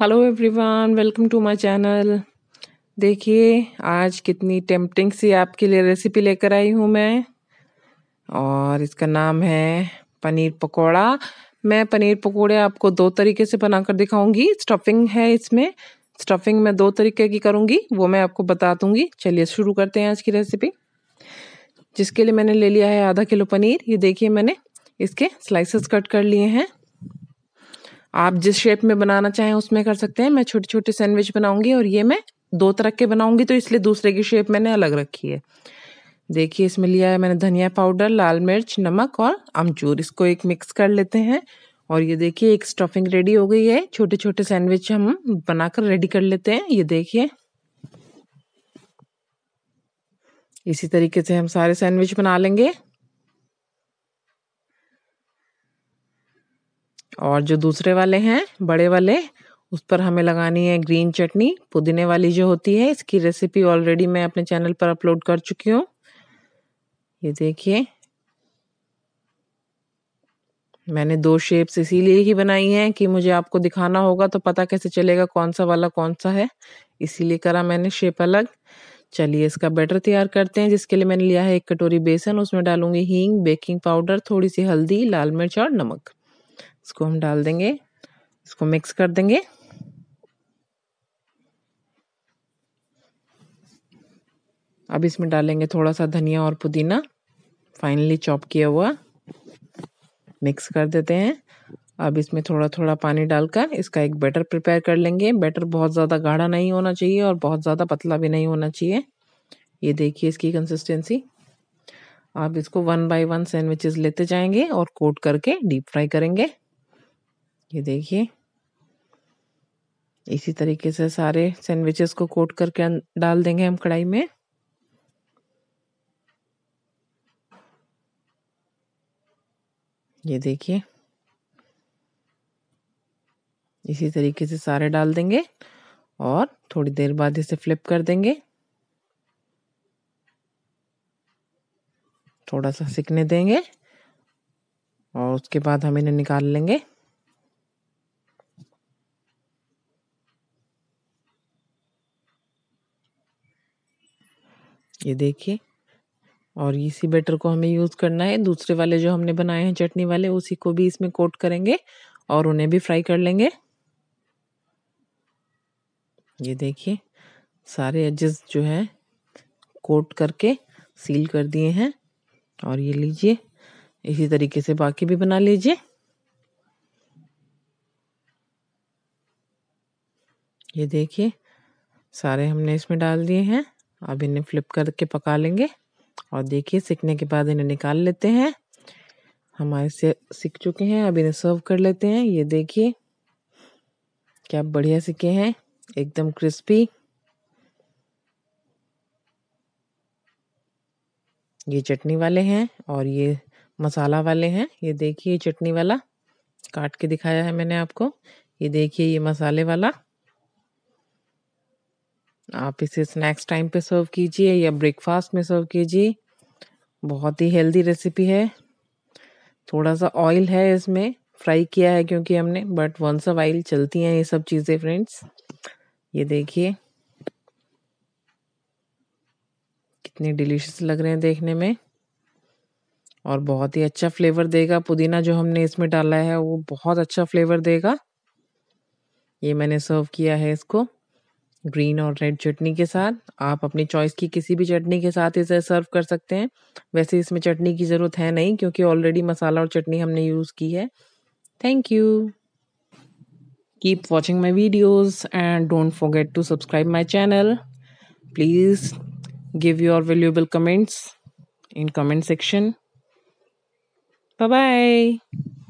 hello everyone welcome to my channel देखिए आज कितनी टेम्पटिंग सी आपके लिए रेसिपी लेकर आई हूँ मैं और इसका नाम है पनीर पकोड़ा मैं पनीर पकोड़े आपको दो तरीके से बनाकर दिखाऊंगी स्टफिंग है इसमें स्टफिंग मैं दो तरीके की करूँगी वो मैं आपको बता दूँगी चलिए शुरू करते हैं आज की रेसिपी जिसके लिए मैंने ले लिया है आधा किलो पनीर ये देखिए मैंने इसके स्लाइसेस कट कर लिए हैं आप जिस शेप में बनाना चाहें उसमें कर सकते हैं मैं छोटे छोटे सैंडविच बनाऊंगी और ये मैं दो तरह के बनाऊंगी तो इसलिए दूसरे की शेप मैंने अलग रखी है देखिए इसमें लिया है मैंने धनिया पाउडर लाल मिर्च नमक और अमचूर इसको एक मिक्स कर लेते हैं और ये देखिए एक स्टफिंग रेडी हो गई है छोटे छोटे सैंडविच हम बनाकर रेडी कर लेते हैं ये देखिए इसी तरीके से हम सारे सैंडविच बना लेंगे और जो दूसरे वाले हैं बड़े वाले उस पर हमें लगानी है ग्रीन चटनी पुदीने वाली जो होती है इसकी रेसिपी ऑलरेडी मैं अपने चैनल पर अपलोड कर चुकी हूँ ये देखिए मैंने दो शेप्स इसीलिए ही बनाई हैं कि मुझे आपको दिखाना होगा तो पता कैसे चलेगा कौन सा वाला कौन सा है इसीलिए करा मैंने शेप अलग चलिए इसका बैटर तैयार करते हैं जिसके लिए मैंने लिया है एक कटोरी बेसन उसमें डालूंगी हींग बेकिंग पाउडर थोड़ी सी हल्दी लाल मिर्च और नमक इसको हम डाल देंगे इसको मिक्स कर देंगे अब इसमें डालेंगे थोड़ा सा धनिया और पुदीना फाइनली चॉप किया हुआ मिक्स कर देते हैं अब इसमें थोड़ा थोड़ा पानी डालकर इसका एक बैटर प्रिपेयर कर लेंगे बैटर बहुत ज़्यादा गाढ़ा नहीं होना चाहिए और बहुत ज़्यादा पतला भी नहीं होना चाहिए ये देखिए इसकी कंसिस्टेंसी आप इसको वन बाय वन सैंडविचेस लेते जाएंगे और कोट करके डीप फ्राई करेंगे ये देखिए इसी तरीके से सारे सैंडविचेस को कोट करके डाल देंगे हम कढ़ाई में ये देखिए इसी तरीके से सारे डाल देंगे और थोड़ी देर बाद इसे फ्लिप कर देंगे थोड़ा सा सिकने देंगे और उसके बाद हम इन्हें निकाल लेंगे ये देखिए और इसी बैटर को हमें यूज़ करना है दूसरे वाले जो हमने बनाए हैं चटनी वाले उसी को भी इसमें कोट करेंगे और उन्हें भी फ्राई कर लेंगे ये देखिए सारे एजेस जो है कोट करके सील कर दिए हैं और ये लीजिए इसी तरीके से बाकी भी बना लीजिए ये देखिए सारे हमने इसमें डाल दिए हैं अब इन्हें फ्लिप करके पका लेंगे और देखिए सीखने के बाद इन्हें निकाल लेते हैं हमारे से सीख चुके हैं अब इन्हें सर्व कर लेते हैं ये देखिए क्या बढ़िया सीखे हैं एकदम क्रिस्पी ये चटनी वाले हैं और ये मसाला वाले हैं ये देखिए चटनी वाला काट के दिखाया है मैंने आपको ये देखिए ये मसाले वाला आप इसे स्नैक्स टाइम पे सर्व कीजिए या ब्रेकफास्ट में सर्व कीजिए बहुत ही हेल्दी रेसिपी है थोड़ा सा ऑयल है इसमें फ्राई किया है क्योंकि हमने बट वंस अ वाइल चलती हैं ये सब चीज़ें फ्रेंड्स ये देखिए कितने डिलीशियस लग रहे हैं देखने में और बहुत ही अच्छा फ्लेवर देगा पुदीना जो हमने इसमें डाला है वो बहुत अच्छा फ्लेवर देगा ये मैंने सर्व किया है इसको ग्रीन और रेड चटनी के साथ आप अपनी चॉइस की किसी भी चटनी के साथ इसे सर्व कर सकते हैं वैसे इसमें चटनी की ज़रूरत है नहीं क्योंकि ऑलरेडी मसाला और चटनी हमने यूज़ की है thank you keep watching my videos and don't forget to subscribe my channel please give your valuable comments in comment section bye